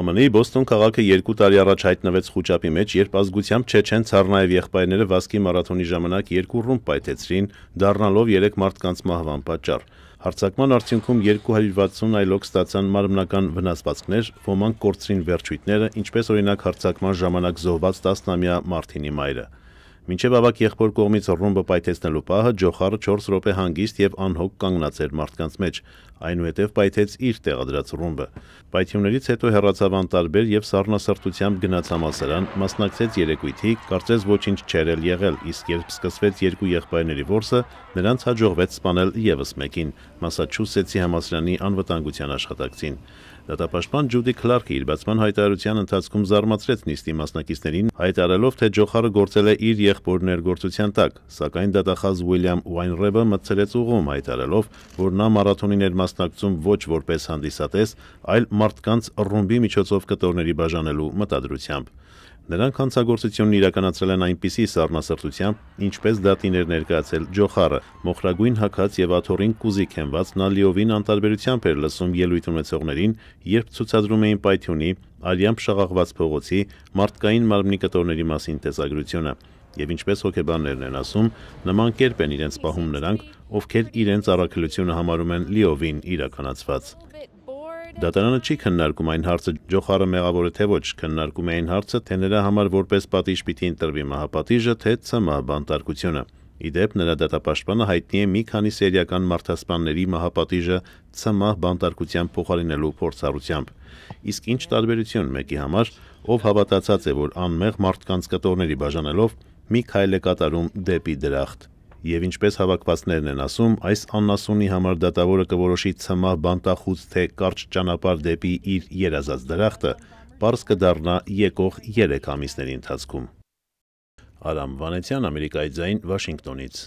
ԱՄՆ-ի Բոստոն քաղաքը 2 տարի առաջ հայտնվեց խոճապի մեջ, երբ ազգությամբ Չեչեն Ցառնաև եղբայրները վազքի մարաթոնի ժամանակ երկու ռումբ պայթեցրին, դառնալով 3 մարդկանց մահվան պատճառ։ Հարցակման արդյունքում 260 այլոք ստացան մարմնական վնասվածքներ, ոմանք կորցրին վերջույթները, ինչպես օրինակ հարցակման ժամանակ զոհված 10-ամյա Մարտինի մայրը։ Մինչև ավակ եղբոր կողմից ռումբը պայթեցնելու պահը Ջոխարը 4 րոպե հանգիստ եւ անհոգ կանգնած էր մարդկանց մեջ, այնուհետև պայթեց իր տեղադրած ռումբը։ Պայթյուններից հետո հերացավ անտարբեր եւ սառնասրտությամբ գնաց համասարան, մասնակցեց երեկույթի, կարծես ոչինչ չեր էլ եղել, իսկ երբ սկսվեց երկու եղբայրների որսը, նրանց հաջողվեց սպանել եւս մեկին, Մասաչուսեցի համասարանի անվտանգության աշխատակցին։ Դատապաշտպան Ջուդի Քլարկը իր բացման հայտարարության ընթացքում զարմացրեց նիստի մասնակիցներին, հայտարարելով, թե Ջոխարը գործել է իր եղբորներ գործության տակ, սակայն դատախազ Ուիլյամ Ուայնրևը մտցրեց ուղում հայտարարելով, որ նա մարաթոնին էր մասնակցում ոչ որպես հանդիսատես, այլ մարդկանց ռումբի միջոցով կտորների բաժանելու մտադրությամբ։ Նրանք հանցագործությունն իրականացրել են այնպիսի սառնասրտությամբ, ինչպես դատին էր ներկայացել Ջոխարը, մոխրագույն հակած եւ աթորին կուզի քենված նա լիովին անտարբերությամբ էր լսում ելույթ ունեցողներին, երբ ցուցադրում էին պայթյունի, արյամբ շաղաղված փողոցի, մարդկային մարմնի կտորների մասին տեսագրությունը։ Եվ ինչպես հոգեբաններն են ասում, նման կերպ են իրենց պահում նրանք, ովքեր իրենց առաքելությունը համարում են լիովին իրականացված։ Դատարանը չի քննարկում այն հարցը Ջոխարը մեղավոր է թե ոչ, քննարկում է այն հարցը, թե նրա համար որպես պատիժ պիտի ընտրվի մահապատիժը, թե ՑՄ բանտարկությունը։ Իդեպ նրա դատապաշտպանը հայտնի է մի քանի սերիական մարդասպանների մահապատիժը ՑՄ բանտարկությամբ փոխարինելու փորձառությամբ։ Իսկ ինչ տարբերություն մեկի համար, ով հավատացած է, որ անմեղ մարդկանց կտորների բաժանելով մի քայլ է կատարում դեպի դրախտ։ Եվ ինչպես հավաքվածներն են ասում, այս աննասունի համար դատավորը կորոշի ցմահ բանտախուց թե կարճ ճանապարհ դեպի իր երազած դրախտը, պարզ կդառնա եկող 3 ամիսների ընթացքում։ Արամ Վանեցյան, Ամերիկայի ձայն, Վաշինգտոնից։